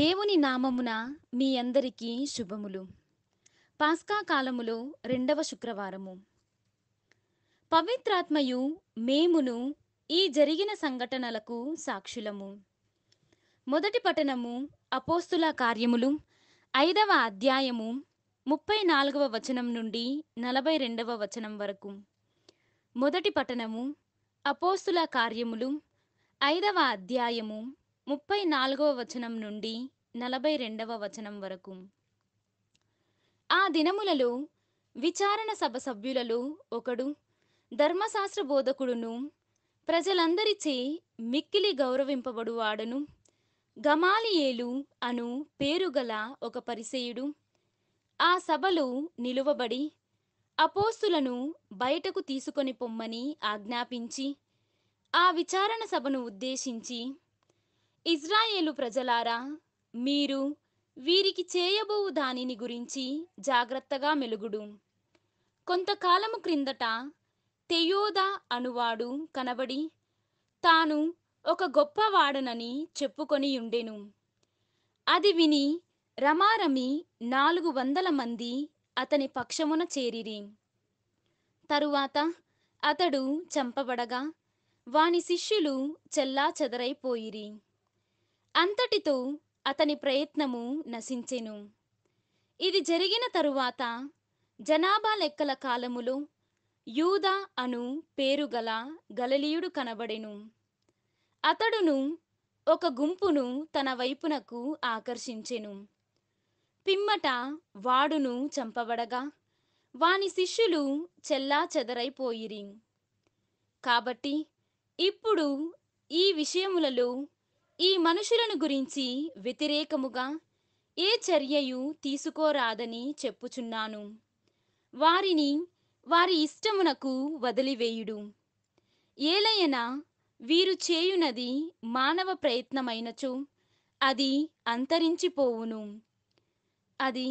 దేవుని నామమున మీ అందరికీ శుభములు పాస్కా కాలములో రెండవ శుక్రవారము పవిత్రాత్మయు మేమును ఈ జరిగిన సంఘటనలకు సాక్షులము మొదటి పట్టణము అపోస్తుల కార్యములు ఐదవ అధ్యాయము ముప్పై నాలుగవ వచనం నుండి నలభై రెండవ వచనం వరకు మొదటి పట్టణము అపోస్తుల కార్యములు ఐదవ అధ్యాయము ముప్పై నాలుగవ వచనం నుండి నలభై రెండవ వచనం వరకు ఆ దినములలో విచారణ సభ సభ్యులలో ఒకడు ధర్మశాస్త్ర బోధకుడును ప్రజలందరిచే మిక్కిలి గౌరవింపబడువాడును గమాలియేలు అను పేరుగల ఒక పరిసేయుడు ఆ సభలో నిలువబడి అపోస్తులను బయటకు తీసుకొని పొమ్మని ఆజ్ఞాపించి ఆ విచారణ సభను ఉద్దేశించి ఇజ్రాయేలు ప్రజలారా మీరు వీరికి చేయబోవు దానిని గురించి జాగ్రత్తగా మెలుగుడు కొంతకాలము క్రిందట తెయోదా అనువాడు కనబడి తాను ఒక గొప్పవాడనని చెప్పుకొని ఉండెను అది విని రమారమి నాలుగు వందల మంది అతని పక్షమున చేరిరి తరువాత అతడు చంపబడగా వాని శిష్యులు చెల్లా చెదరైపోయిరి అంతటితో అతని ప్రయత్నము నశించెను ఇది జరిగిన తరువాత జనాభా లెక్కల కాలములో యూదా అను పేరుగల గలలీయుడు కనబడెను అతడును ఒక గుంపును తన వైపునకు ఆకర్షించెను పిమ్మట వాడును చంపబడగా వాని శిష్యులు చెల్లా చెదరైపోయిరి కాబట్టి ఇప్పుడు ఈ విషయములలో ఈ మనుషులను గురించి వ్యతిరేకముగా ఏ చర్యయు తీసుకోరాదని చెప్పుచున్నాను వారిని వారి ఇష్టమునకు వదిలివేయుడు ఏలయనా వీరు చేయునది మానవ ప్రయత్నమైనచో అది అంతరించిపోవును అది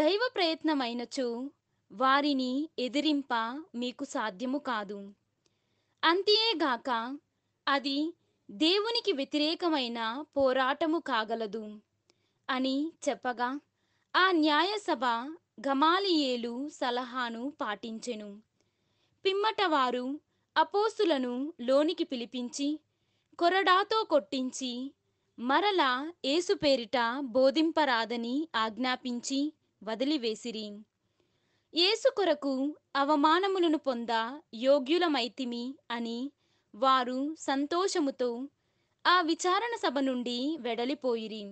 దైవ ప్రయత్నమైనచో వారిని ఎదిరింప మీకు సాధ్యము కాదు అంతేగాక అది దేవునికి వ్యతిరేకమైన పోరాటము కాగలదు అని చెప్పగా ఆ న్యాయసభ గమాలియేలు సలహాను పాటించెను పిమ్మటవారు అపోసులను లోనికి పిలిపించి కొరడాతో కొట్టించి మరల ఏసు పేరిట బోధింపరాదని ఆజ్ఞాపించి వదిలివేసిరి ఏసు కొరకు అవమానములను పొంద యోగ్యులమైతిమి అని వారు సంతోషముతో ఆ విచారణ సభ నుండి వెడలిపోయిరి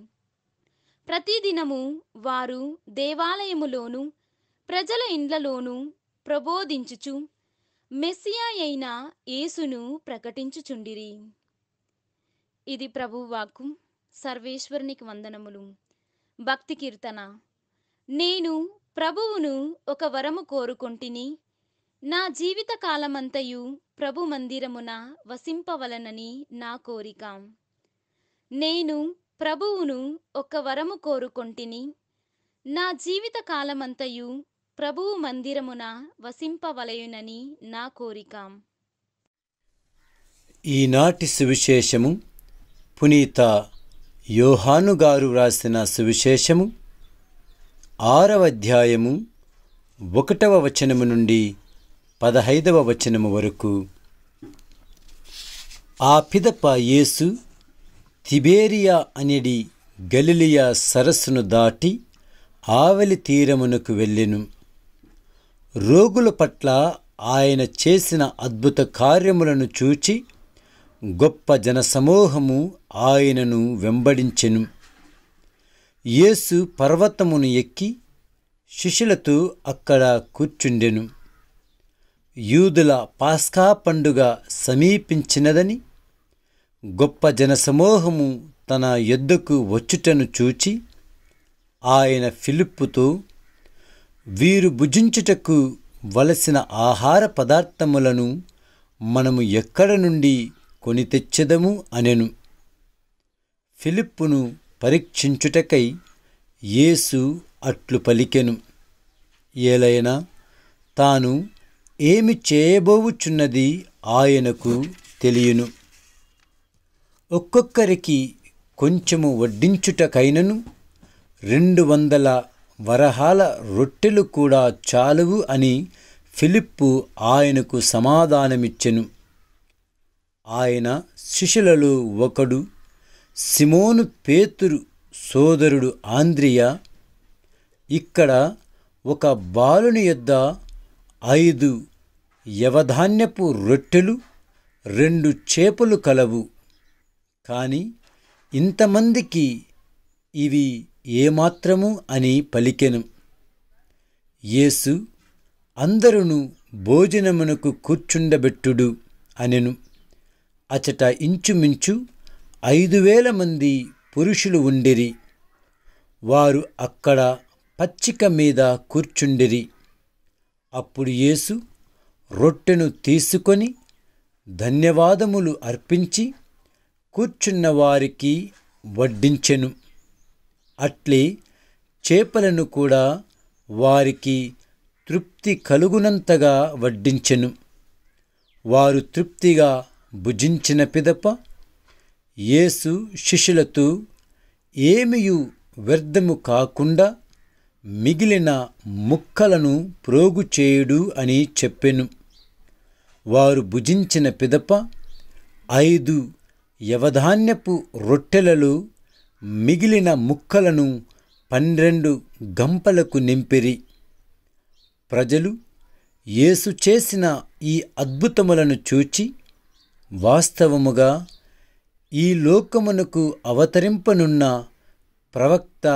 ప్రతిదినము వారు దేవాలయములోను ప్రజల ఇండ్లలోను ప్రబోధించుచు మెస్సియా అయిన యేసును ప్రకటించుచుండిరి ఇది ప్రభువాకు సర్వేశ్వరునికి వందనములు భక్తి కీర్తన నేను ప్రభువును ఒక వరము కోరుకొంటిని నా జీవిత కాలమంతయు ప్రభు మందిరమున వసింపవలనని నా కోరిక నేను ప్రభువును ఒక వరము కోరుకొంటిని నా జీవిత కాలమంతయు ప్రభువు మందిరమున వసింపవలయునని నా కోరిక ఈనాటి సువిశేషము పునీత యోహాను గారు వ్రాసిన సువిశేషము ఆరవ అధ్యాయము ఒకటవ వచనము నుండి పదహైదవ వచనము వరకు ఆ పిదప యేసు తిబేరియా అనేది గలిలియా సరస్సును దాటి ఆవలి తీరమునకు వెళ్ళెను రోగుల పట్ల ఆయన చేసిన అద్భుత కార్యములను చూచి గొప్ప జనసమూహము ఆయనను వెంబడించెను యేసు పర్వతమును ఎక్కి శిష్యులతో అక్కడ కూర్చుండెను యూదుల పాస్కా పండుగ సమీపించినదని గొప్ప జనసమూహము తన ఎద్దుకు వచ్చుటను చూచి ఆయన ఫిలిప్పుతో వీరు భుజించుటకు వలసిన ఆహార పదార్థములను మనము ఎక్కడ నుండి కొని తెచ్చదము అనెను ఫిలిప్పును పరీక్షించుటకై యేసు అట్లు పలికెను ఏలైనా తాను ఏమి చేయబోవుచున్నది ఆయనకు తెలియను ఒక్కొక్కరికి కొంచెము వడ్డించుటకైనను రెండు వందల వరహాల రొట్టెలు కూడా చాలువు అని ఫిలిప్పు ఆయనకు సమాధానమిచ్చెను ఆయన శిష్యులలో ఒకడు సిమోను పేతురు సోదరుడు ఆంద్రియ ఇక్కడ ఒక బాలుని యొద్ద ఐదు యవధాన్యపు రొట్టెలు రెండు చేపలు కలవు కానీ ఇంతమందికి ఇవి ఏమాత్రము అని పలికెను యేసు అందరును భోజనమునకు కూర్చుండబెట్టుడు అనెను అచట ఇంచుమించు ఐదు వేల మంది పురుషులు ఉండిరి వారు అక్కడ పచ్చిక మీద కూర్చుండిరి అప్పుడు యేసు రొట్టెను తీసుకొని ధన్యవాదములు అర్పించి కూర్చున్న వారికి వడ్డించెను అట్లే చేపలను కూడా వారికి తృప్తి కలుగునంతగా వడ్డించెను వారు తృప్తిగా భుజించిన పిదప యేసు శిష్యులతో ఏమియు వ్యర్థము కాకుండా మిగిలిన ముక్కలను ప్రోగు చేయుడు అని చెప్పెను వారు భుజించిన పిదప ఐదు యవధాన్యపు రొట్టెలలో మిగిలిన ముక్కలను పన్నెండు గంపలకు నింపిరి ప్రజలు యేసు చేసిన ఈ అద్భుతములను చూచి వాస్తవముగా ఈ లోకమునకు అవతరింపనున్న ప్రవక్త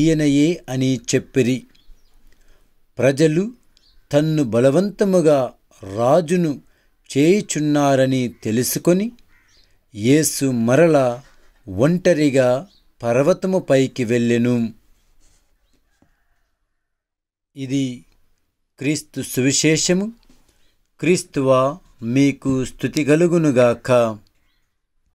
ఈయనయే అని చెప్పిరి ప్రజలు తన్ను బలవంతముగా రాజును చేయుచున్నారని తెలుసుకొని యేసు మరల ఒంటరిగా పర్వతము పైకి వెళ్ళెను ఇది క్రీస్తు సువిశేషము క్రీస్తువా మీకు స్థుతి కలుగునుగాక